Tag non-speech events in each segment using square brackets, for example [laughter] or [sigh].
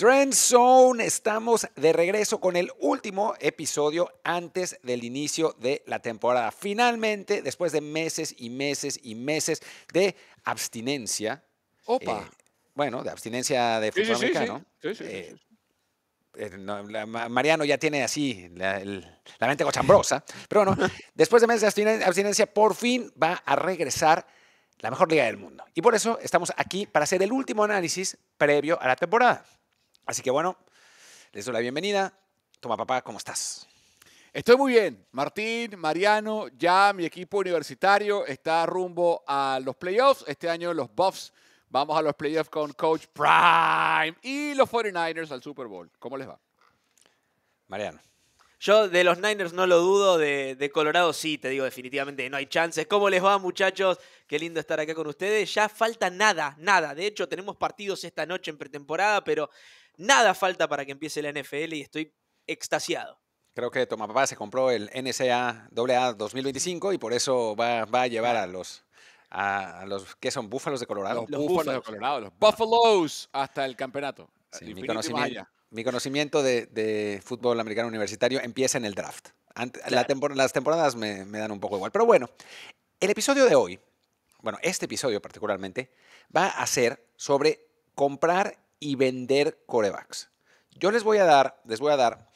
Trend Zone, estamos de regreso con el último episodio antes del inicio de la temporada. Finalmente, después de meses y meses y meses de abstinencia. Opa. Eh, bueno, de abstinencia de fútbol americano. Mariano ya tiene así la, mente cochambrosa. Pero bueno, [laughs] después de meses de abstinencia, por fin va a regresar la mejor liga del mundo. Y por eso estamos aquí para hacer el último análisis previo a la temporada. Así que bueno, les doy la bienvenida. Toma papá, ¿cómo estás? Estoy muy bien. Martín, Mariano, ya mi equipo universitario está rumbo a los playoffs. Este año los Buffs vamos a los playoffs con Coach Prime y los 49ers al Super Bowl. ¿Cómo les va? Mariano. Yo de los Niners no lo dudo, de, de Colorado sí, te digo definitivamente, no hay chances. ¿Cómo les va muchachos? Qué lindo estar acá con ustedes. Ya falta nada, nada. De hecho, tenemos partidos esta noche en pretemporada, pero Nada falta para que empiece la NFL y estoy extasiado. Creo que Tomapapá se compró el NCAA 2025 y por eso va, a llevar a los, a, los que son búfalos de Colorado. Los, búfalos, de Colorado, los Buffaloes hasta el campeonato. mi, conocimiento, de, fútbol americano universitario empieza en el draft. las temporadas me, me dan un poco igual. Pero bueno, el episodio de hoy, bueno, este episodio particularmente, va a ser sobre comprar y vender corebacks. Yo les voy a dar, les voy a dar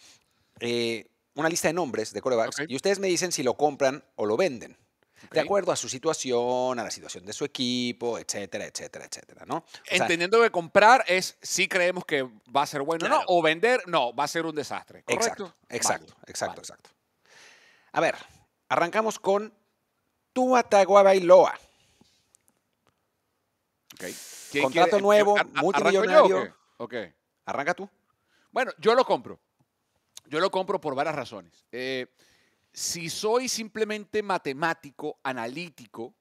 eh, una lista de nombres de corebacks y ustedes me dicen si lo compran o lo venden. De acuerdo a su situación, a la situación de su equipo, etcétera, etcétera, etcétera, ¿no? Entendiendo que comprar es si creemos que va a ser bueno o no, o vender, no, va a ser un desastre, ¿correcto? Exacto, exacto, exacto, exacto. A ver, arrancamos con y loa. Okay. Contrato eh, eh, nuevo, multimillonario. okay. Arranca tú. Bueno, yo lo compro. Yo lo compro por varias razones. Eh, si soy simplemente matemático, analítico,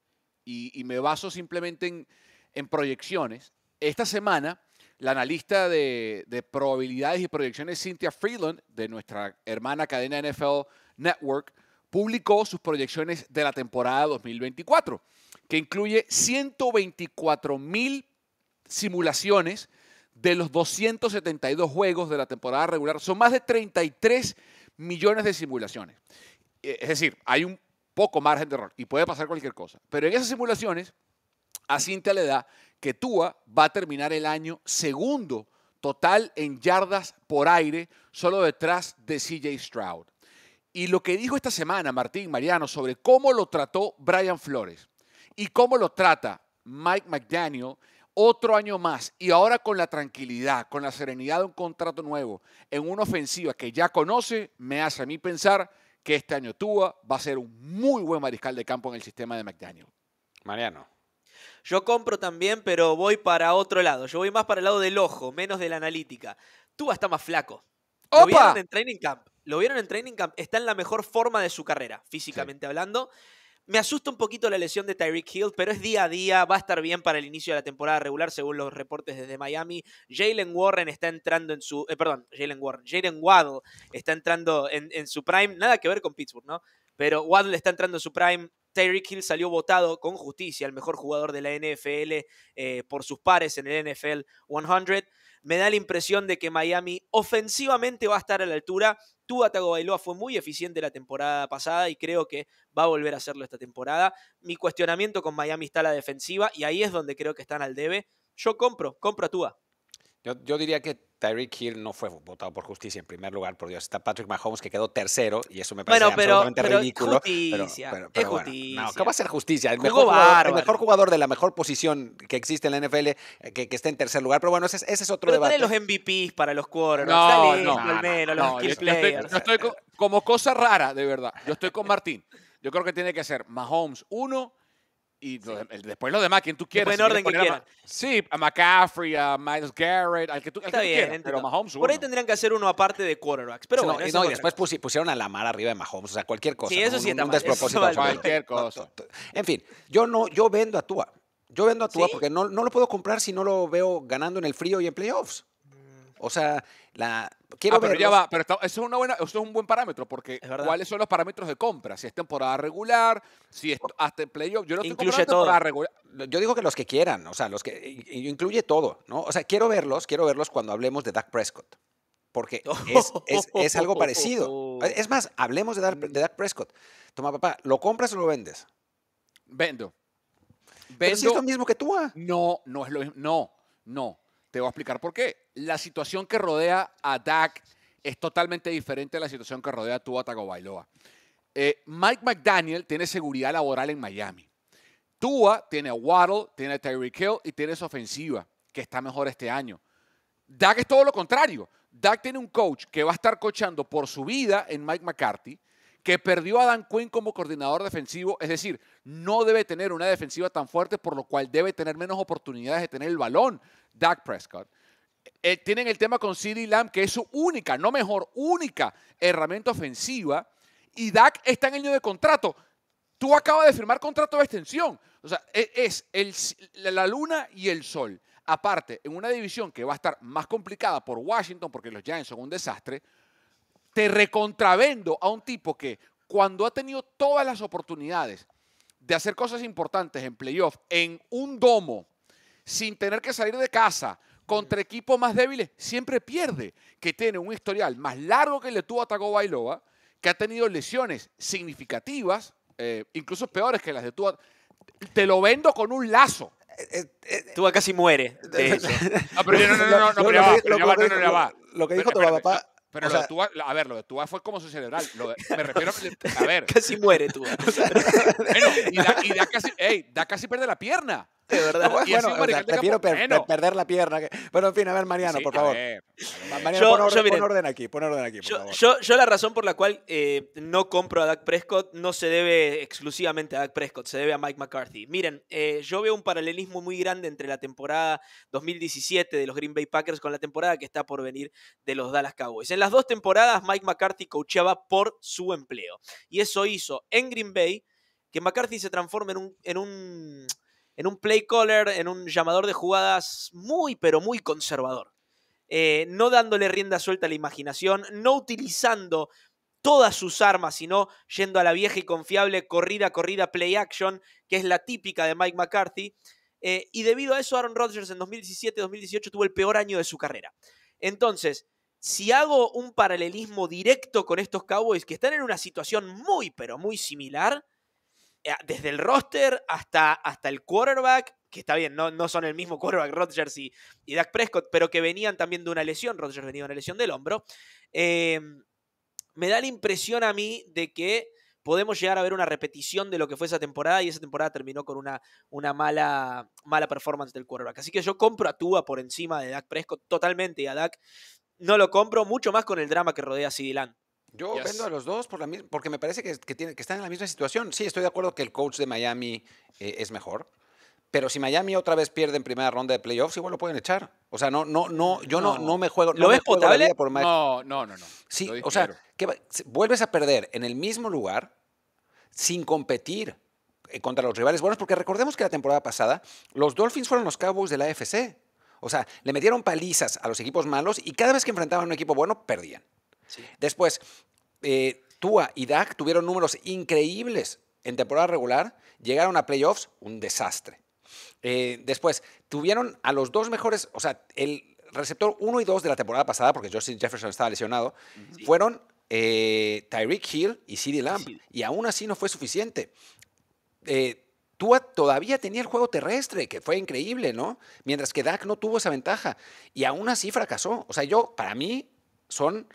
y, me baso simplemente en, en, proyecciones, esta semana la analista de, de probabilidades y proyecciones Cynthia Freeland, de nuestra hermana cadena NFL Network, publicó sus proyecciones de la temporada 2024 que incluye 124 mil simulaciones de los 272 juegos de la temporada regular. Son más de 33 millones de simulaciones. E, es decir, hay un poco margen de error y puede pasar cualquier cosa. Pero en esas simulaciones, a Cintia le da que Tua va a terminar el año segundo total en yardas por aire, solo detrás de CJ Stroud. Y lo que dijo esta semana Martín Mariano sobre cómo lo trató Brian Flores ¿Y cómo lo trata Mike McDaniel? Otro año más y ahora con la tranquilidad, con la serenidad de un contrato nuevo, en una ofensiva que ya conoce, me hace a mí pensar que este año Tua va a ser un muy buen mariscal de campo en el sistema de McDaniel. Mariano. Yo compro también, pero voy para otro lado. Yo voy más para el lado del ojo, menos de la analítica. Tua está más flaco. Lo vieron en training camp. Lo vieron en training camp. Está en la mejor forma de su carrera, físicamente hablando. Me asusta un poquito la lesión de Tyreek Hill, pero es día a día, va a estar bien para el inicio de la temporada regular, según los reportes desde Miami. Jalen Warren está entrando en su. Eh, perdón, Jalen Warren. Jalen Waddle está entrando en, su prime. Nada que ver con Pittsburgh, ¿no? Pero Waddle está entrando en su prime. Tyreek Hill salió votado con justicia, el mejor jugador de la NFL eh, por sus pares en el NFL 100. Me da la impresión de que Miami ofensivamente va a estar a la altura Tua Tagovailoa fue muy eficiente la temporada pasada y creo que va a volver a hacerlo esta temporada. Mi cuestionamiento con Miami está a la defensiva y ahí es donde creo que están al debe. Yo compro, compro a Tua. Yo, diría que Tyreek Hill no fue votado por justicia en primer lugar, por Dios. Está Patrick Mahomes que quedó tercero y eso me parece bueno, pero, absolutamente pero, ridículo. Justicia, pero, pero justicia. no, ¿qué va a ser justicia? El mejor, jugador, el mejor, jugador, de la mejor posición que existe en la NFL eh, que, que esté en tercer lugar. Pero bueno, ese, ese es otro debate. los MVPs para los quarterbacks. No, no, no, los players. como cosa rara, de verdad. Yo estoy con Martín. Yo creo que tiene que ser Mahomes uno, y después lo demás, quien tú quieras. Después sí, a McCaffrey, a Miles Garrett, al que tú, al Está bien, pero Mahomes uno. Por ahí tendrían que hacer uno aparte de quarterbacks, pero bueno, no, y después pusieron a Lamar arriba de Mahomes, o sea, cualquier cosa. Sí, eso sí un, despropósito. cualquier cosa. en fin, yo no, yo vendo a Tua. Yo vendo a Tua porque no, no lo puedo comprar si no lo veo ganando en el frío y en playoffs. O sea, la, quiero ah, pero ya va, pero eso, es un buen parámetro, porque ¿cuáles son los parámetros de compra? Si es temporada regular, si es hasta el playoff, yo no incluye temporada regular. Yo digo que los que quieran, o sea, los que incluye todo, ¿no? O sea, quiero verlos, quiero verlos cuando hablemos de Dak Prescott. Porque es, algo [laughs] parecido. Es más, hablemos de Dak, Prescott. Toma, papá, ¿lo compras o lo vendes? Vendo. es lo mismo que tú. Ah. No, no es lo mismo. No, no. Te voy a explicar por qué la situación que rodea a Dak es totalmente diferente a la situación que rodea a Tua Tagovailoa. Eh, Mike McDaniel tiene seguridad laboral en Miami. Tua tiene a Waddle, tiene a Tyreek Hill y tiene su ofensiva, que está mejor este año. Dak es todo lo contrario. Dak tiene un coach que va a estar cochando por su vida en Mike McCarthy, que perdió a Dan Quinn como coordinador defensivo, es decir, no debe tener una defensiva tan fuerte, por lo cual debe tener menos oportunidades de tener el balón Dak Prescott. Eh, tienen el tema con CD Lamb, que es su única, no mejor, única herramienta ofensiva. Y Dak está en el año de contrato. Tú acabas de firmar contrato de extensión. O sea, e, es la luna y el sol. Aparte, en una división que va a estar más complicada por Washington, porque los Giants son un desastre, te recontravendo a un tipo que cuando ha tenido todas las oportunidades de hacer cosas importantes en playoff, en un domo, sin tener que salir de casa, contra equipos más débiles siempre pierde, que tiene un historial más largo que el de Tua Bailoba, que ha tenido lesiones significativas, eh, incluso peores que las de Tua. Te lo vendo con un lazo. Eh, eh, casi muere. De hecho. [laughs] no, pero no, no, no, no, pero va, no, Lo que dijo tu papá. Pero lo a ver, lo de Tua fue como su cerebral. me refiero a, a ver. [laughs] Casi muere Tua. [laughs] y, da, y da casi, ey, da casi pierde la pierna de verdad. bueno, o perder la pierna. Bueno, en fin, a ver, Mariano, por favor. Mariano, yo, pon, orden, aquí, pon orden aquí, yo, Yo, la razón por la cual eh, no compro a Dak Prescott no se debe exclusivamente a Dak Prescott, se debe a Mike McCarthy. Miren, eh, yo veo un paralelismo muy grande entre la temporada 2017 de los Green Bay Packers con la temporada que está por venir de los Dallas Cowboys. En las dos temporadas, Mike McCarthy coachaba por su empleo. Y eso hizo en Green Bay que McCarthy se transforme en un en un play caller, en un llamador de jugadas muy, pero muy conservador. Eh, no dándole rienda suelta a la imaginación, no utilizando todas sus armas, sino yendo a la vieja y confiable corrida, corrida, play action, que es la típica de Mike McCarthy. Eh, y debido a eso, Aaron Rodgers en 2017-2018 tuvo el peor año de su carrera. Entonces, si hago un paralelismo directo con estos Cowboys que están en una situación muy, pero muy similar, eh, desde el roster hasta, hasta el quarterback, que está bien, no, son el mismo quarterback Rodgers y, Dak Prescott, pero que venían también de una lesión, Rodgers venía de una lesión del hombro, em, me da la impresión a mí de que podemos llegar a ver una repetición de lo que fue esa temporada y esa temporada terminó con una, una mala, mala performance del quarterback. Así que yo compro a Tua por encima de Dak Prescott totalmente y a Dak no lo compro, mucho más con el drama que rodea a yo vendo a los dos porque me parece que, están en la misma situación. Sí, estoy de acuerdo que el coach de Miami eh, es mejor. Pero si Miami otra vez pierde en primera ronda de playoffs, igual lo pueden echar. O sea, no, no, no, yo no, no, me juego. ¿Lo no Por no, no, no, no. Sí, o sea, que vuelves a perder en el mismo lugar sin competir eh, contra los rivales buenos, porque recordemos que la temporada pasada los Dolphins fueron los Cowboys de la AFC. O sea, le metieron palizas a los equipos malos y cada vez que enfrentaban a un equipo bueno, perdían. Después, eh, Tua y Dak tuvieron números increíbles en temporada regular, llegaron a playoffs, un desastre. Eh, después, tuvieron a los dos mejores, o sea, el receptor 1 y 2 de la temporada pasada, porque Justin Jefferson estaba lesionado, fueron eh, Tyreek Hill y CeeDee Lamb, y aún así no fue suficiente. Tua todavía tenía el juego terrestre, que fue increíble, ¿no? Mientras que Dak no tuvo esa ventaja, y aún así fracasó. O sea, yo, para mí, son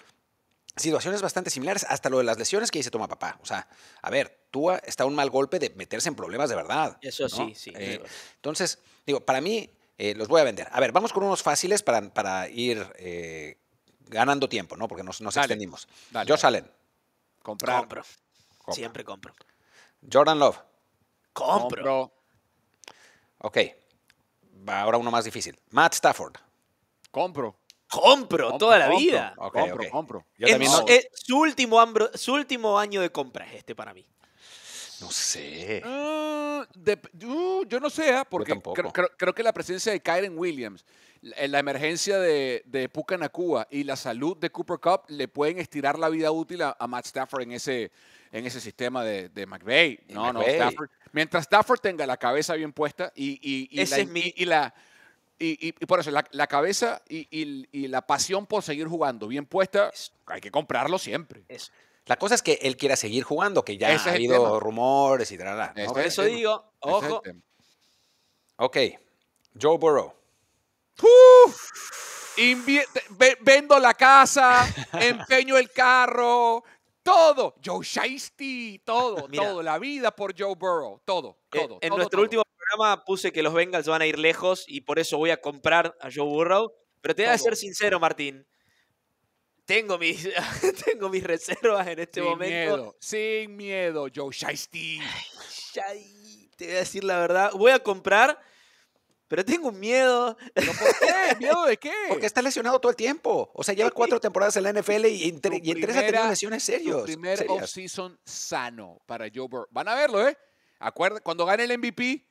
situaciones bastante similares, hasta lo de las lesiones que dice toma papá. O sea, a ver, tú está un mal golpe de meterse en problemas de verdad. Eso sí, sí. Eh, entonces, digo, para mí, eh, los voy a vender. A ver, vamos con unos fáciles para, para ir eh, ganando tiempo, ¿no? Porque nos, nos extendimos. Dale, Allen. Compro. Siempre compro. Jordan Love. Compro. compro. Ok. Ahora uno más difícil. Matt Stafford. Compro. Compro, toda la vida. compro, compro. su, último su último año de compra es este para mí. No sé. Mm, uh, yo no sé, ¿ah? porque creo, que la presencia de Kyren Williams, la, eh, emergencia de, de y la salud de Cooper Cup le pueden estirar la vida útil a, Matt Stafford en ese, en ese sistema de, de No, no, Mientras Stafford tenga la cabeza bien puesta y, y, y la, y, por eso, la, cabeza y, la pasión por seguir jugando bien puesta, hay que comprarlo siempre. La cosa es que él quiera seguir jugando, que ya ha habido rumores y tal. eso digo, ojo. ok, Joe Burrow. vendo la casa, [laughs] empeño el carro, todo. Joe Shiesty, todo, [laughs] todo. La vida por Joe Burrow, todo, eh, todo. En, nuestro último puse que los Bengals van a ir lejos y por eso voy a comprar a Joe Burrow. Pero te voy a ser sincero, Martín. Tengo mis, [laughs] tengo mis reservas en este sin momento. Miedo, sin miedo, Joe Shiesty. Te voy a decir la verdad. Voy a comprar, pero tengo un miedo. ¿Pero por qué? ¿Miedo de qué? Porque está lesionado todo el tiempo. O sea, lleva cuatro temporadas en la NFL y en, tre y tres ha tenido lesiones serios. primer off-season sano para Joe Burrow. Van a verlo, ¿eh? Acuerda, cuando gane el MVP,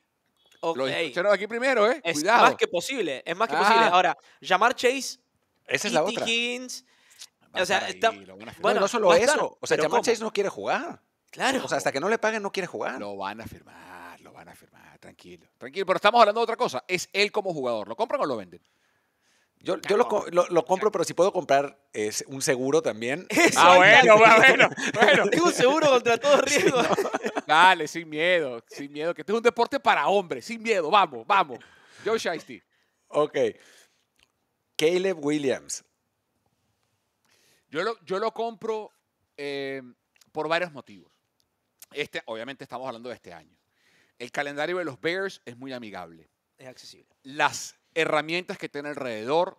Okay. Lo escucharon aquí primero, ¿eh? Es más que posible, es más que ah. posible. Ahora, llamar Chase, esa es la otra. Higgins, o sea, bueno, no solo eso, o sea, llamar Chase no quiere jugar. Claro. O sea, hasta que no le paguen no quiere jugar. Lo van a firmar, lo van a firmar, tranquilo. Tranquilo, pero estamos hablando de otra cosa, es él como jugador, ¿lo compran o lo venden? Yo, lo, compro, pero si puedo comprar es un seguro también. [laughs] ah, bueno, bueno, bueno. Tengo [laughs] un seguro contra todo [laughs] riesgo. Dale, sin miedo, sin miedo. Que este es un deporte para hombres, sin miedo. Vamos, vamos. Joe Shiesty. Ok. Caleb Williams. Yo lo, yo lo compro eh, por varios motivos. Este, obviamente estamos hablando de este año. El calendario de los Bears es muy amigable. Es accesible. Las herramientas que tiene alrededor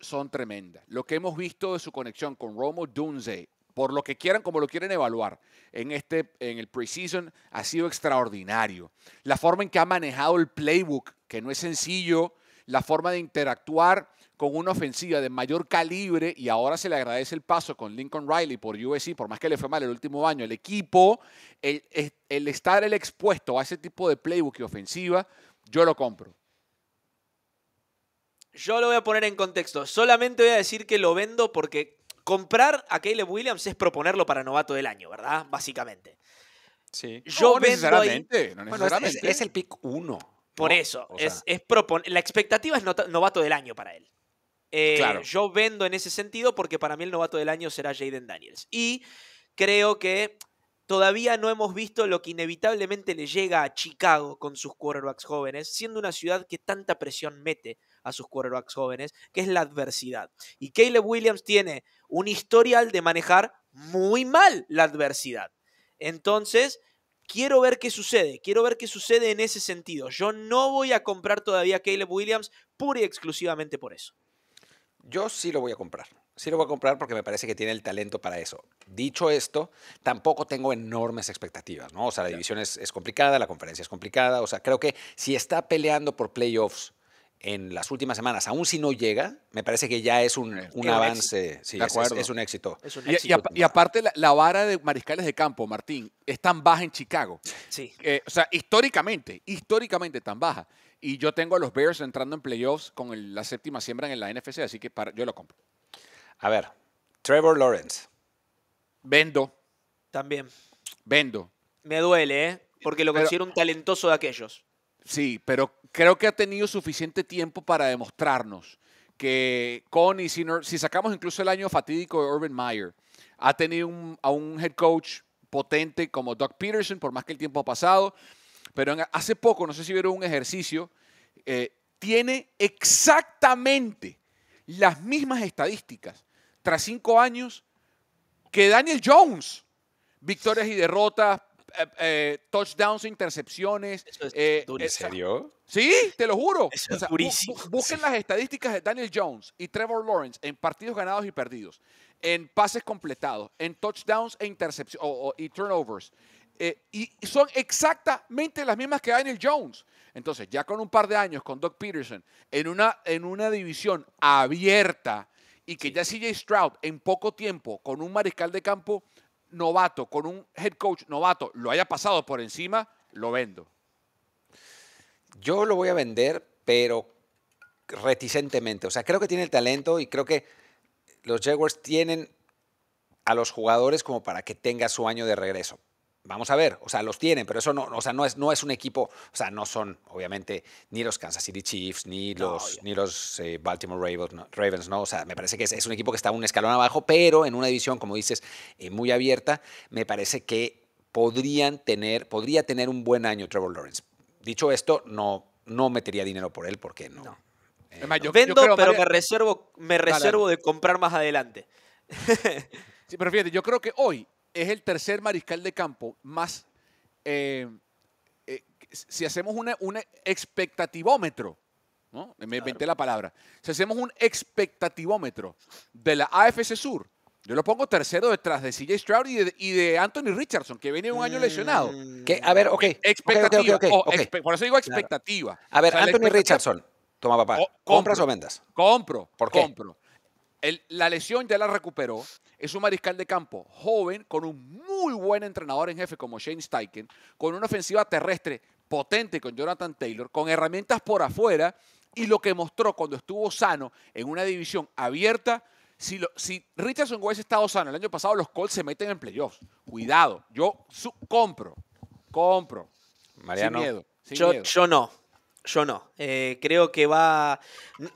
son tremendas. Lo que hemos visto de su conexión con Romo Dunze, por lo que quieran, como lo quieren evaluar, en, este, en el preseason ha sido extraordinario. La forma en que ha manejado el playbook, que no es sencillo, la forma de interactuar con una ofensiva de mayor calibre y ahora se le agradece el paso con Lincoln Riley por USC, por más que le fue mal el último año, el equipo, el, el estar el expuesto a ese tipo de playbook y ofensiva, yo lo compro yo lo voy a poner en contexto. Solamente voy a decir que lo vendo porque comprar a Caleb Williams es proponerlo para novato del año, ¿verdad? Básicamente. Sí. Yo no, vendo necesariamente, es, el pick uno. Por eso. es, es La expectativa es novato del año para él. Eh, claro. Yo vendo en ese sentido porque para mí el novato del año será Jaden Daniels. Y creo que todavía no hemos visto lo que inevitablemente le llega a Chicago con sus quarterbacks jóvenes, siendo una ciudad que tanta presión mete a sus quarterbacks jóvenes, que es la adversidad. Y Caleb Williams tiene un historial de manejar muy mal la adversidad. Entonces, quiero ver qué sucede, quiero ver qué sucede en ese sentido. Yo no voy a comprar todavía a Caleb Williams pura y exclusivamente por eso. Yo sí lo voy a comprar. Sí lo voy a comprar porque me parece que tiene el talento para eso. Dicho esto, tampoco tengo enormes expectativas, ¿no? O sea, la división es, es complicada, la conferencia es complicada. O sea, creo que si está peleando por playoffs en las últimas semanas, aún si no llega, me parece que ya es un, avance, es, Es, un éxito. Y, aparte la, vara de mariscales de campo, Martín, es tan baja en Chicago. Sí. Eh, o sea, históricamente, históricamente tan baja. Y yo tengo a los Bears entrando en playoffs con la séptima siembra en la NFC, así que yo lo compro. A ver, Trevor Lawrence. Vendo. También. Vendo. Me duele, ¿eh? Porque lo considero un talentoso de aquellos. Sí, pero creo que ha tenido suficiente tiempo para demostrarnos que con y sin, si sacamos incluso el año fatídico de Urban Meyer, ha tenido a un head coach potente como Doug Peterson, por más que el tiempo ha pasado, pero hace poco, no sé si vieron un ejercicio, eh, tiene exactamente las mismas estadísticas tras cinco años que Daniel Jones. Victorias y derrotas, eh, eh, touchdowns, intercepciones. Eh, ¿En serio? Sí, te lo juro. busquen las estadísticas de Daniel Jones y Trevor Lawrence en partidos ganados y perdidos, en pases completados, en touchdowns e intercepciones y turnovers. y son exactamente las mismas que Daniel Jones. Entonces, ya con un par de años con Doug Peterson en una, en una división abierta y que ya CJ Stroud en poco tiempo con un mariscal de campo novato, con un head coach novato, lo haya pasado por encima, lo vendo. Yo lo voy a vender, pero reticentemente. O sea, creo que tiene el talento y creo que los Jaguars tienen a los jugadores como para que tenga su año de regreso vamos a ver, o sea, los tienen, pero eso no, o sea, no es, no es un equipo, o sea, no son, obviamente, ni los Kansas City Chiefs, ni los, ni los eh, Baltimore Ravens no, O sea, me parece que es, un equipo que está un escalón abajo, pero en una división, como dices, eh, muy abierta, me parece que podrían tener, podría tener un buen año Trevor Lawrence. Dicho esto, no, no metería dinero por él, porque no. Eh, Vendo, pero me reservo, me reservo de comprar más adelante. [laughs] sí, pero fíjate, yo creo que hoy es el tercer mariscal de campo más, eh, eh, si hacemos un expectativómetro, ¿no? me inventé la palabra, si hacemos un expectativómetro de la AFC Sur, yo lo pongo tercero detrás de CJ Stroud y de, Anthony Richardson, que viene un año lesionado. Mm. A ver, ok. Expectativa. por eso digo expectativa. A ver, Anthony Richardson, toma papá. ¿Compras o vendas? Compro. ¿Por qué? Compro. la lesión ya la recuperó es un mariscal de campo joven, con un muy buen entrenador en jefe como Shane Steichen, con una ofensiva terrestre potente con Jonathan Taylor, con herramientas por afuera y lo que mostró cuando estuvo sano en una división abierta. Si, Richardson si Richardson estado sano el año pasado, los Colts se meten en playoffs. Cuidado, yo compro, compro. Mariano, sin yo no. Yo no. Eh, creo que va.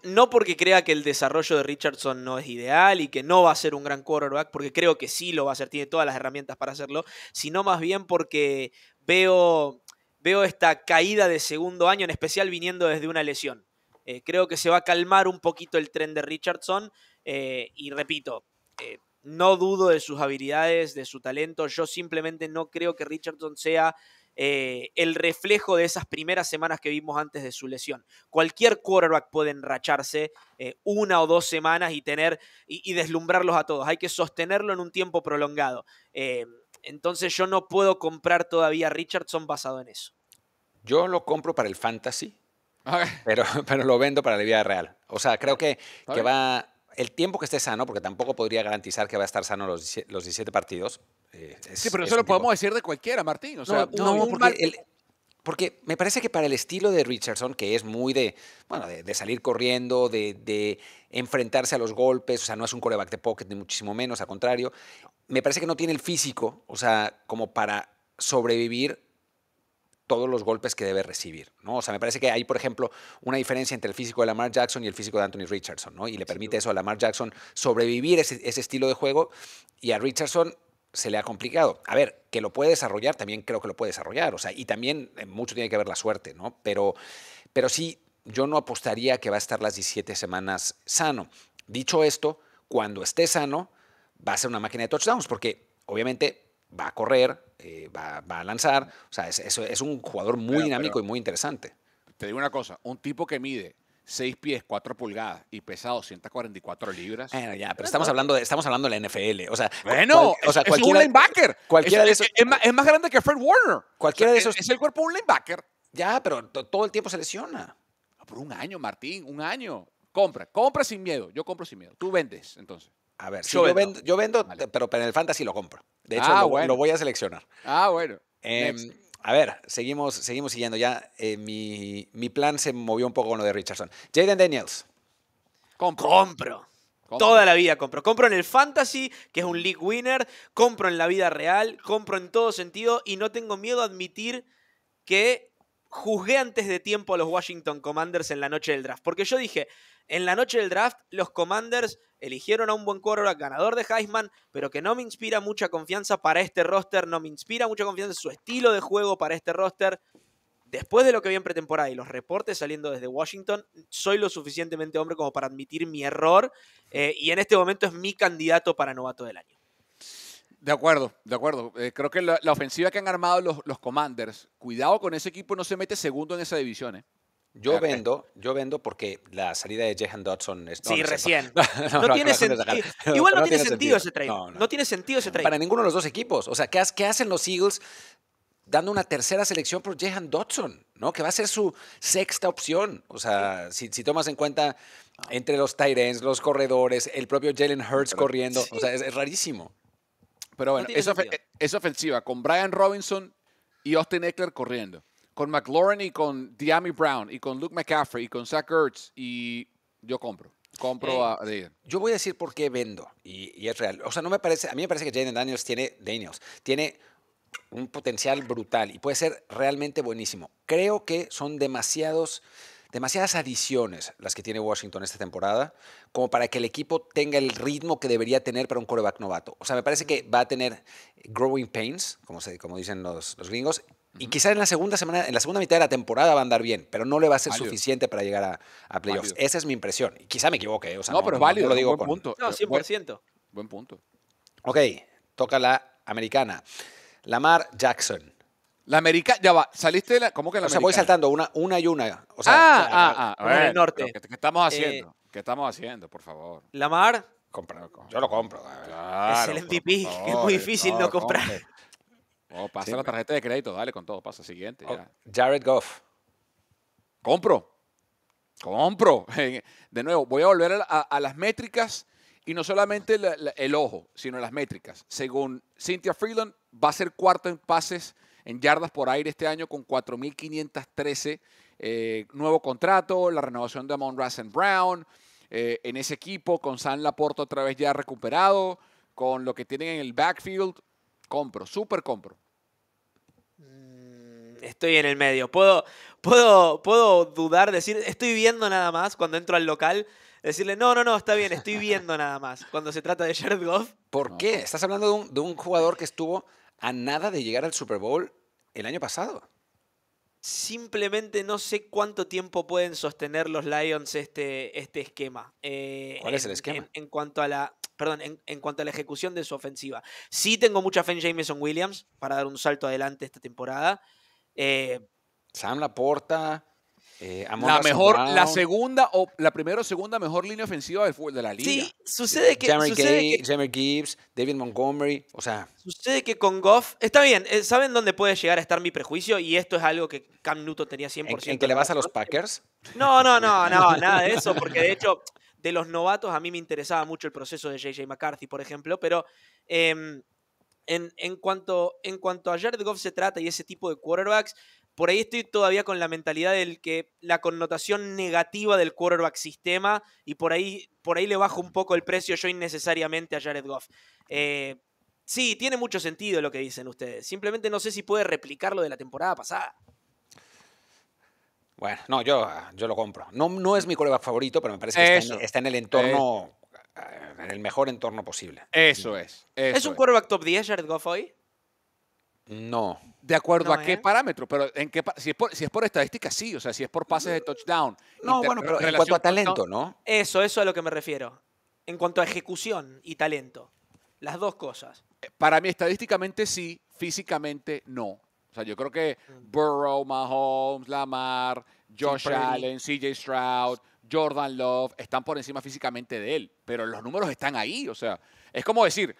No porque crea que el desarrollo de Richardson no es ideal y que no va a ser un gran quarterback, porque creo que sí lo va a hacer, tiene todas las herramientas para hacerlo, sino más bien porque veo, veo esta caída de segundo año, en especial viniendo desde una lesión. Eh, creo que se va a calmar un poquito el tren de Richardson eh, y repito. no dudo de sus habilidades, de su talento. Yo simplemente no creo que Richardson sea eh, el reflejo de esas primeras semanas que vimos antes de su lesión. Cualquier quarterback puede enracharse eh, una o dos semanas y tener y, deslumbrarlos a todos. Hay que sostenerlo en un tiempo prolongado. Eh, entonces yo no puedo comprar todavía Richardson basado en eso. Yo lo compro para el fantasy, pero, [laughs] pero lo vendo para la vida real. O sea, creo que, que va el tiempo que esté sano, porque tampoco podría garantizar que va a estar sano los, los 17 partidos, eh, sí, pero eso lo podemos decir de cualquiera, Martín. no, porque, me parece que para el estilo de Richardson, que es muy de, bueno, salir corriendo, de, enfrentarse a los golpes, o sea, no es un coreback de pocket, ni muchísimo menos, al contrario, me parece que no tiene el físico, o sea, como para sobrevivir todos los golpes que debe recibir, ¿no? O sea, me parece que hay, por ejemplo, una diferencia entre el físico de Lamar Jackson y el físico de Anthony Richardson, ¿no? Y le permite eso a Lamar Jackson sobrevivir ese, ese estilo de juego y a Richardson se le ha complicado. A ver, que lo puede desarrollar, también creo que lo puede desarrollar. O sea, y también eh, mucho tiene que ver la suerte, ¿no? Pero, pero sí, yo no apostaría que va a estar las 17 semanas sano. Dicho esto, cuando esté sano, va a ser una máquina de touchdowns, porque obviamente va a correr, eh, va, a lanzar. O sea, es, es, un jugador muy dinámico y muy interesante. Te digo una cosa, un tipo que mide 6 pies, 4 pulgadas y pesa 144 libras. Bueno, ya, pero estamos hablando de, estamos hablando de la NFL. O sea, bueno, o sea, es, linebacker. Cualquiera es, de es, más, grande que Fred Warner. Cualquiera de esos. Es el cuerpo de un linebacker. Ya, pero todo el tiempo se lesiona. Por un año, Martín, un año. Compra, compra sin miedo. Yo compro sin miedo. Tú vendes, entonces. A ver, yo, vendo. yo vendo, pero en el fantasy lo compro. De ah, hecho, lo, voy a seleccionar. Ah, bueno. Em, a ver, seguimos, seguimos siguiendo ya. Eh, mi, plan se movió un poco con lo de Richardson. Jaden Daniels. Compro. Compro. Compro. Toda la vida compro. Compro en el fantasy, que es un league winner. Compro en la vida real. Compro en todo sentido. Y no tengo miedo a admitir que juzgué antes de tiempo a los Washington Commanders en la noche del draft. Porque yo dije, en la noche del draft, los Commanders eligieron a un buen a ganador de Heisman, pero que no me inspira mucha confianza para este roster, no me inspira mucha confianza en su estilo de juego para este roster. Después de lo que vi en pretemporada y los reportes saliendo desde Washington, soy lo suficientemente hombre como para admitir mi error eh, y en este momento es mi candidato para novato del año. De acuerdo, de acuerdo. Eh, creo que la, ofensiva que han armado los, los Commanders, cuidado con ese equipo, no se mete segundo en esa división. Eh. Yo vendo, yo vendo porque la salida de Jehan Dodson es. sí, recién. [laughs] No, tiene eh, Igual [laughs] no, tiene, sentido, ese trade. No, tiene sentido ese trade. Para ninguno de los dos equipos. O sea, ¿qué, hacen los Eagles dando una tercera selección por Jehan Dodson? ¿no? Que va a ser su sexta opción. O sea, si, tomas en cuenta entre los Tyrens, los corredores, el propio Jalen Hurts corriendo. O sea, es, rarísimo. Pero bueno, es eh, ofensiva con Brian Robinson y Austin Eckler corriendo con McLaurin y con Diami Brown y con Luke McCaffrey y con Zach Ertz y yo compro. Compro a Yo voy a decir por qué vendo y, es real. O sea, no me parece, a mí me parece que Jaden Daniels tiene Daniels, tiene un potencial brutal y puede ser realmente buenísimo. Creo que son demasiados demasiadas adiciones las que tiene Washington esta temporada como para que el equipo tenga el ritmo que debería tener para un coreback novato. O sea, me parece que va a tener growing pains, como, se, como dicen los, los gringos, y quizás en la segunda semana, en la segunda mitad de la temporada va a andar bien, pero no le va a ser suficiente para llegar a, playoffs. Esa es mi impresión. Y quizá me equivoque. no, pero es válido. lo digo buen punto. No, 100%. Buen, punto. Ok, toca la americana. Lamar Jackson. La americana, ya va, saliste de la. ¿Cómo que la O sea, voy saltando una, una y una. O sea, ah, ah, eh, ah. norte. ¿Qué, estamos eh, haciendo? ¿Qué estamos haciendo, por favor? Lamar. Compra, yo lo compro. es el MVP, es muy difícil no, comprar oh, pasa la tarjeta de crédito, dale con todo, pasa siguiente. Oh, Jared Goff. Compro. Compro. [laughs] De nuevo, voy a volver a, las métricas y no solamente el ojo, sino las métricas. Según Cynthia Freeland, va a ser cuarto en pases en yardas por aire este año con 4.513. Eh, nuevo contrato, la renovación de Amon Rassen Brown. Eh, en ese equipo, con San Laporto otra vez ya recuperado, con lo que tienen en el backfield, compro, super compro estoy en el medio. Puedo, puedo, puedo dudar, decir, estoy viendo nada más cuando entro al local. Decirle, no, no, no, está bien, estoy viendo nada más. Cuando se trata de Jared Goff. ¿Por qué? Estás hablando de un, jugador que estuvo a nada de llegar al Super Bowl el año pasado. Simplemente no sé cuánto tiempo pueden sostener los Lions este, este esquema. Eh, ¿Cuál en, es el esquema? cuanto a la. en, cuanto a la ejecución de su ofensiva. Sí tengo mucha fe en Jameson Williams para dar un salto adelante esta temporada. Eh, Sam Laporta. Eh, la mejor, la segunda o la primera o segunda mejor línea ofensiva del fútbol de la liga. Sí, sucede que. sucede que, Gibbs, David Montgomery, o sea. Sucede que con Goff. Está bien, eh, ¿saben dónde puede llegar a estar mi prejuicio? Y esto es algo que Cam Newton tenía 100%. ¿En, en que le vas a los Packers? No, no, no, no, [laughs] nada de eso, porque de hecho, de los novatos a mí me interesaba mucho el proceso de J.J. McCarthy, por ejemplo, pero. Eh, en, cuanto, a Jared Goff se trata y ese tipo de quarterbacks, por ahí estoy todavía con la mentalidad del que la connotación negativa del quarterback sistema y por ahí, por ahí le bajo un poco el precio yo innecesariamente a Jared Goff. Eh, sí, tiene mucho sentido lo que dicen ustedes. Simplemente no sé si puede replicar lo de la temporada pasada. Bueno, no, yo, yo lo compro. No, no es mi quarterback favorito, pero me parece que está en, el entorno eh, en el mejor entorno posible. Eso es. ¿Es un quarterback top 10 Jared Goff hoy? No. ¿De acuerdo a qué ¿eh? parámetro? Pero en qué, si, es por, si es por estadística, sí. O sea, si es por pases de touchdown. No, bueno, pero en cuanto a talento, ¿no? Eso, eso es a lo que me refiero. En cuanto a ejecución y talento. Las dos cosas. Eh, para mí, estadísticamente sí, físicamente no. O sea, yo creo que mm. Burrow, Mahomes, Lamar, Josh Allen, CJ Stroud, Jordan Love, están por encima físicamente de él, pero los números están ahí. O sea, es como decir,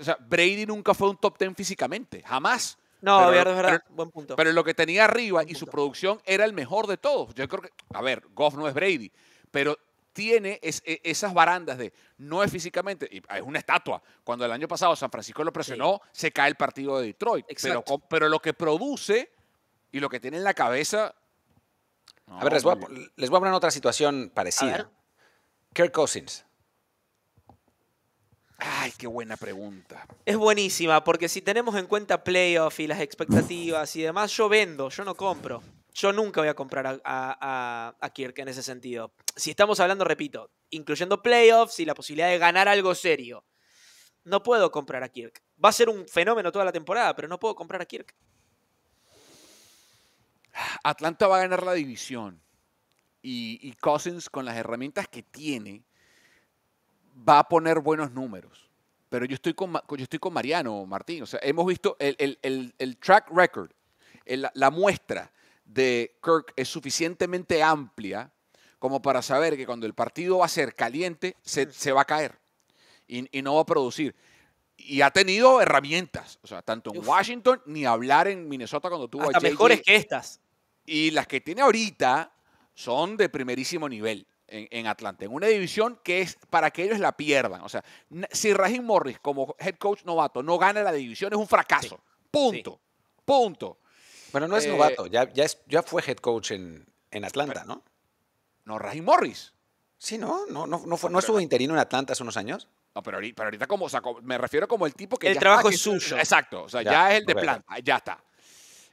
sea, Brady nunca fue un top 10 físicamente, jamás. No, pero, verdad, buen punto. Pero lo que tenía arriba y su producción era el mejor de todos. Yo creo que, a ver, Goff no es Brady, pero tiene e, esas barandas de no es físicamente, es una estatua. Cuando el año pasado San Francisco lo presionó, se cae el partido de Detroit. Pero, pero, lo que produce y lo que tiene en la cabeza a ver, pues les voy a, poner otra situación parecida. Kirk Cousins. Ay, qué buena pregunta. Es buenísima, porque si tenemos en cuenta playoffs y las expectativas y demás, yo vendo, yo no compro. Yo nunca voy a comprar a, a Kirk en ese sentido. Si estamos hablando, repito, incluyendo playoffs y la posibilidad de ganar algo serio. No puedo comprar a Kirk. Va a ser un fenómeno toda la temporada, pero no puedo comprar a Kirk. Atlanta va a ganar la división y, y Cousins con las herramientas que tiene va a poner buenos números. Pero yo estoy con, yo estoy con Mariano Martín. O sea, hemos visto el, track record, la muestra de Kirk es suficientemente amplia como para saber que cuando el partido va a ser caliente, se, mm. va a caer y, no va a producir. Y ha tenido herramientas, o sea, tanto en Washington ni hablar en Minnesota cuando tuvo Hasta a mejores que estas. Y las que tiene ahorita son de primerísimo nivel en, Atlanta, en una división que es para que ellos la pierdan. O sea, si Rajin Morris como head coach novato no gana la división es un fracaso. Punto. Punto. Pero no es eh, novato, ya, ya, fue head coach en, Atlanta, ¿no? No, Rajin Morris. Sí, ¿no? No, no, no, fue, no estuvo interino en Atlanta hace unos años. No, pero ahorita, pero ahorita como, o me refiero como el tipo que... El trabajo es suyo. Exacto, o sea, ya, es el de planta, ya está.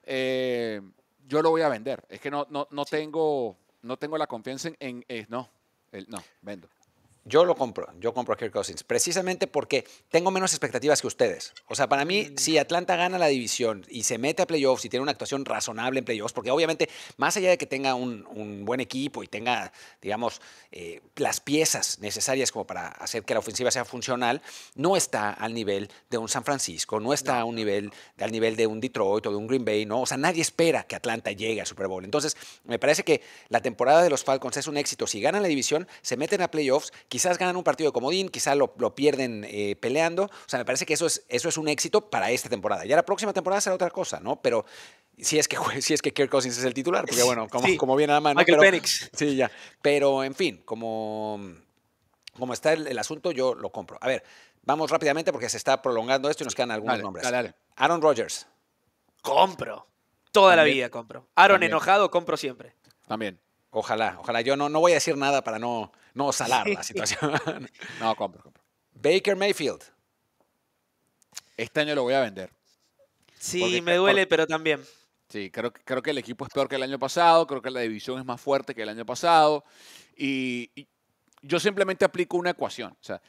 Eh, yo lo voy a vender. Es que no, no, no, tengo, no tengo la confianza en... en eh, no, el, no, vendo. Yo lo compro, yo compro a Kirk Cousins, precisamente porque tengo menos expectativas que ustedes. O sea, para mí, mm. si Atlanta gana la división y se mete a playoffs y tiene una actuación razonable en playoffs, porque obviamente, más allá de que tenga un, buen equipo y tenga, digamos, eh, las piezas necesarias como para hacer que la ofensiva sea funcional, no está al nivel de un San Francisco, no está a un nivel, al nivel de un Detroit o de un Green Bay, ¿no? O sea, nadie espera que Atlanta llegue al Super Bowl. Entonces, me parece que la temporada de los Falcons es un éxito. Si ganan la división, se meten a playoffs, quizás ganan un partido de comodín, quizás lo, pierden eh, peleando. O sea, me parece que eso es, eso es un éxito para esta temporada. Ya la próxima temporada será otra cosa, ¿no? Pero si es que si es que Kirk Cousins es el titular, porque bueno, como, viene a la mano. Michael Penix. Sí, ya. Pero en fin, como, como está el, asunto, yo lo compro. A ver, vamos rápidamente porque se está prolongando esto y nos quedan algunos nombres. Aaron Rodgers. Compro. Toda la vida compro. Aaron enojado, compro siempre. También. Ojalá, ojalá. Yo no, no voy a decir nada para no, no, salar la situación. [laughs] no, compro, compro. Baker Mayfield. Este año lo voy a vender. Sí, me duele, pero también. Sí, creo, creo que el equipo es peor que el año pasado, creo que la división es más fuerte que el año pasado. Y, yo simplemente aplico una ecuación. O sea,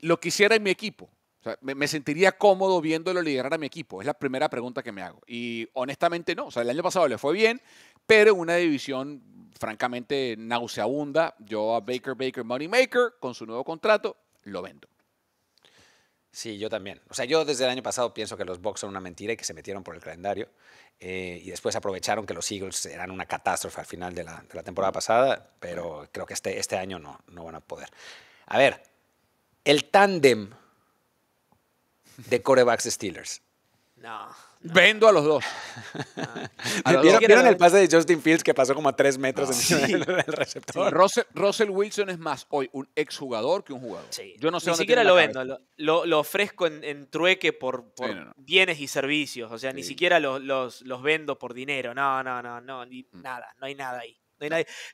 lo quisiera en mi equipo, o sea, me, sentiría cómodo viéndolo liderar a mi equipo. Es la primera pregunta que me hago. Y honestamente no. O sea, el año pasado le fue bien, pero una división francamente nauseabunda. Yo a Baker Baker Moneymaker con su nuevo contrato lo vendo. Sí, yo también. O sea, yo desde el año pasado pienso que los Bucks son una mentira y que se metieron por el calendario. Eh, y después aprovecharon que los Eagles eran una catástrofe al final de la, temporada pasada, pero creo que este, este año no, no van a poder. A ver, el tándem de corebacks Steelers. No. Vendo a los dos. [laughs] ¿Vieron, el pase de Justin Fields que pasó como a tres metros en el receptor? Russell, Wilson es más hoy un exjugador que un jugador. Sí. Yo no sé Ni siquiera lo vendo, lo, ofrezco en, trueque por, bienes y servicios. O sea, ni siquiera los, vendo por dinero. No, no, no, no, mm. nada, no hay nada ahí.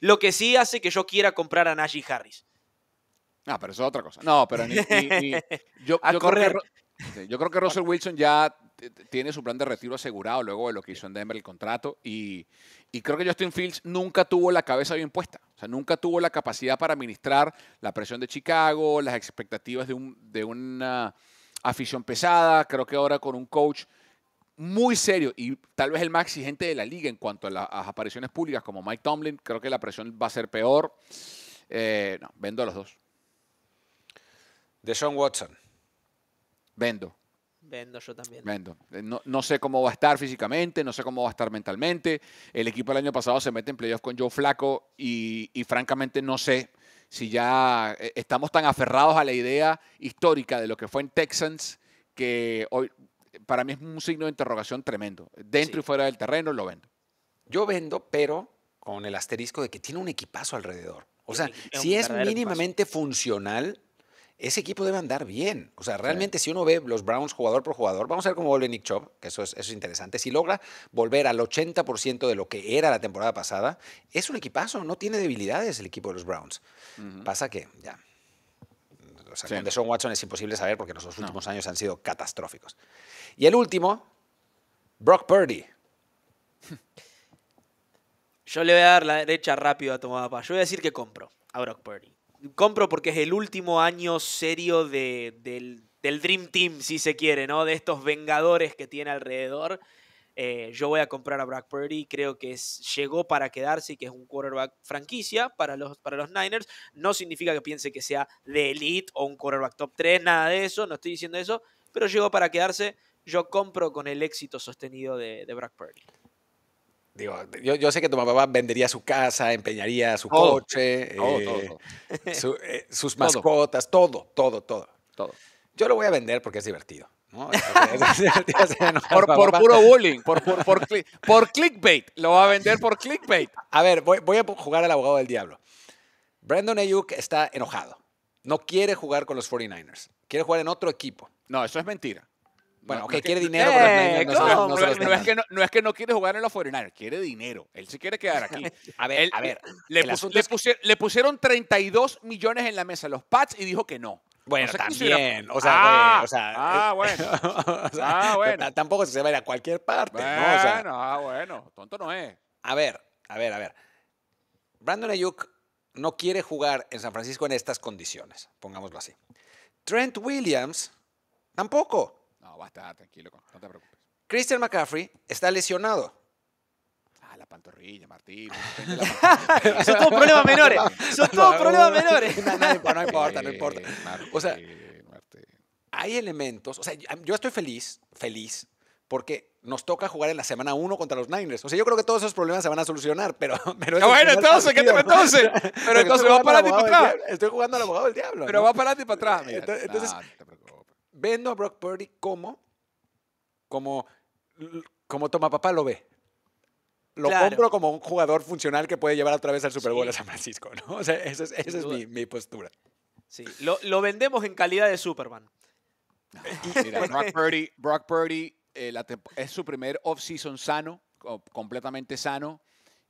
Lo que sí hace que yo quiera comprar a Najee Harris. Ah, pero eso es otra cosa. No, pero ni, [laughs] yo, a correr yo creo que Russell Wilson ya tiene su plan de retiro asegurado luego de lo que hizo en Denver el contrato y, creo que Justin Fields nunca tuvo la cabeza bien puesta, o sea, nunca tuvo la capacidad para administrar la presión de Chicago, las expectativas de, una afición pesada, creo que ahora con un coach muy serio y tal vez el más exigente de la liga en cuanto a las apariciones públicas como Mike Tomlin, creo que la presión va a ser peor. Eh, no, vendo a los dos. De Sean Watson. Vendo. Vendo yo también. Vendo. Eh, no, sé cómo va a estar físicamente, no sé cómo va a estar mentalmente. El equipo el año pasado se mete en playoffs con Joe Flaco y, francamente no sé si ya eh, estamos tan aferrados a la idea histórica de lo que fue en Texans que hoy para mí es un signo de interrogación tremendo. Dentro y fuera del terreno lo vendo. Yo vendo, pero con el asterisco de que tiene un equipazo alrededor. O sea, si es mínimamente funcional, ese equipo debe andar bien. O sea, realmente si uno ve los Browns jugador por jugador, vamos a ver cómo vuelve Nick Chubb, que eso es, interesante. Si logra volver al 80% de lo que era la temporada pasada, es un equipazo, no tiene debilidades el equipo de los Browns. Pasa que, ya. O sea, con Deshaun Watson es imposible saber porque los últimos años han sido catastróficos. Y el último, Brock Purdy. [laughs] Yo le voy a dar la derecha rápido a Tomás. Yo voy a decir que compro a Brock Purdy compro porque es el último año serio del, Dream Team, si se quiere, ¿no? De estos Vengadores que tiene alrededor. Eh, yo voy a comprar a Brock Purdy, creo que es, llegó para quedarse y que es un quarterback franquicia para los, para los Niners. No significa que piense que sea de elite o un quarterback top 3, nada de eso, no estoy diciendo eso, pero llegó para quedarse. Yo compro con el éxito sostenido de, de Brock Purdy. Digo, yo, yo, sé que tu mamá vendería su casa, empeñaría su coche, eh, eh, sus [laughs] mascotas, todo, todo, todo. Todo. Yo lo voy a vender porque es divertido. [laughs] [laughs] por, puro bullying, por, clickbait. Lo va a vender por clickbait. A ver, voy, voy a jugar al abogado del diablo. Brandon Ayuk está enojado. No quiere jugar con los 49ers. Quiere jugar en otro equipo. No, eso es mentira. Bueno, que quiere dinero. no, es que no, quiere jugar en los foreigners. quiere dinero. Él se quiere quedar aquí. [laughs] a ver, a ver. Le, pusieron, 32 millones en la mesa los Pats y dijo que no. Bueno, también. O sea, ah, ah, eh, [laughs] bueno. ah, bueno. Tampoco se va a ir a cualquier parte. Bueno, ah, bueno. Tonto no es. A ver, a ver, a ver. Brandon Ayuk no quiere jugar en San Francisco en estas condiciones, pongámoslo así. Trent Williams tampoco. No, va a estar tranquilo, no te preocupes. Christian McCaffrey está lesionado. Ah, la pantorrilla, Martín. [laughs] Son todos problemas menores. Son todos problemas menores. [laughs] no, no, importa, no importa. o sea, hay elementos. O sea, yo estoy feliz, feliz, porque nos toca jugar en la semana 1 contra los Niners. O sea, yo creo que todos esos problemas se van a solucionar, pero... [laughs] pero ah, bueno, entonces, ¿qué te entonces? Pero entonces va para ti para atrás. Estoy jugando al abogado del diablo. Pero va para ti para atrás. Entonces, vendo a Brock Purdy como, como, como toma papá lo ve. Lo compro como un jugador funcional que puede llevar otra vez al Super Bowl a San Francisco, ¿no? [laughs] esa es, mi, postura. Sí, lo, vendemos en calidad de Superman. [laughs] [laughs] Brock Purdy, eh, es su primer off-season sano, completamente sano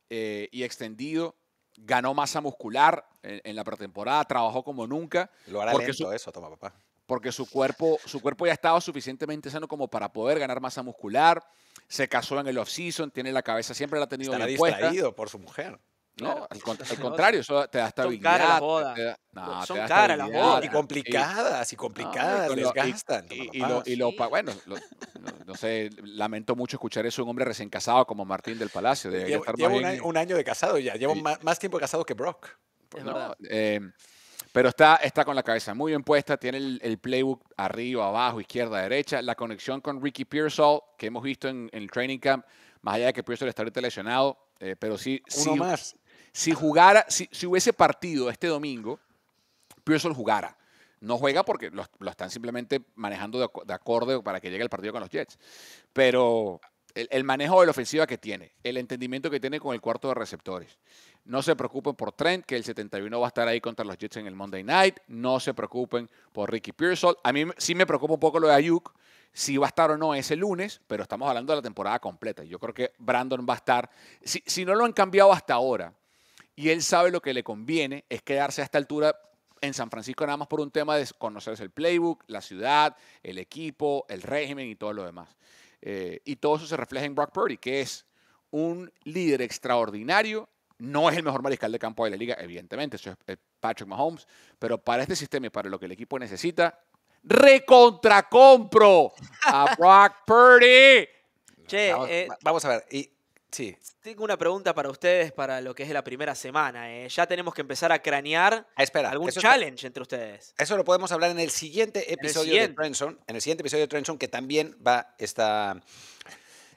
eh, y extendido ganó masa muscular eh, en, la pretemporada, trabajó como nunca. Lo hará lento eso, toma papá porque su cuerpo, su cuerpo ya estaba suficientemente sano como para poder ganar masa muscular. Se casó en el off-season, tiene la cabeza, siempre la ha tenido Estará distraído por su mujer. No, al, [laughs] contrario, eso te da estabilidad. Son caras Son caras las bodas. Y complicadas, y complicadas, y lo, bueno, no sé, lamento mucho escuchar eso un hombre recién casado como Martín del Palacio. Llevo un, año, de casado ya, Llevo más, tiempo casado que Brock. no, eh, pero está, está con la cabeza muy bien puesta, tiene el, playbook arriba, abajo, izquierda, derecha. La conexión con Ricky Pearsall, que hemos visto en, el training camp, más allá de que Pearsall está ahorita lesionado, eh, pero sí. Uno más. Si jugara, si, hubiese partido este domingo, Pearsall jugara. No juega porque lo, están simplemente manejando de, acorde para que llegue el partido con los Jets. Pero el manejo de la ofensiva que tiene, el entendimiento que tiene con el cuarto de receptores. No se preocupen por Trent, que el 71 va a estar ahí contra los Jets en el Monday Night. No se preocupen por Ricky Pearsall. A mí sí me preocupa un poco lo de Ayuk, si va a estar o no ese lunes, pero estamos hablando de la temporada completa. Yo creo que Brandon va a estar, si, no lo han cambiado hasta ahora, y él sabe lo que le conviene, es quedarse a esta altura en San Francisco nada más por un tema de conocerse el playbook, la ciudad, el equipo, el régimen y todo lo demás. Eh, y todo eso se refleja en Brock Purdy, que es un líder extraordinario no es el mejor mariscal de campo de la liga, evidentemente, eso es Patrick Mahomes, pero para este sistema y para lo que el equipo necesita, recontracompro a [laughs] Brock Purdy. Che, vamos, eh, a ver. sí. Tengo una pregunta para ustedes para lo que es la primera semana. Eh. Ya tenemos que empezar a cranear ah, algún challenge entre ustedes. Eso lo podemos hablar en el siguiente episodio de Trenson. En el siguiente episodio de Trenson, que también va esta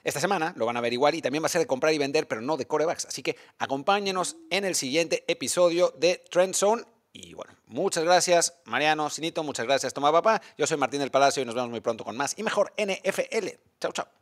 esta semana lo van a averiguar y también va a ser de comprar y vender, pero no de corebacks. Así que acompáñenos en el siguiente episodio de Trend Zone. Y bueno, muchas gracias Mariano Sinito, muchas gracias Tomás Papá. Yo soy Martín del Palacio y nos vemos muy pronto con más y mejor NFL. Chau, chau.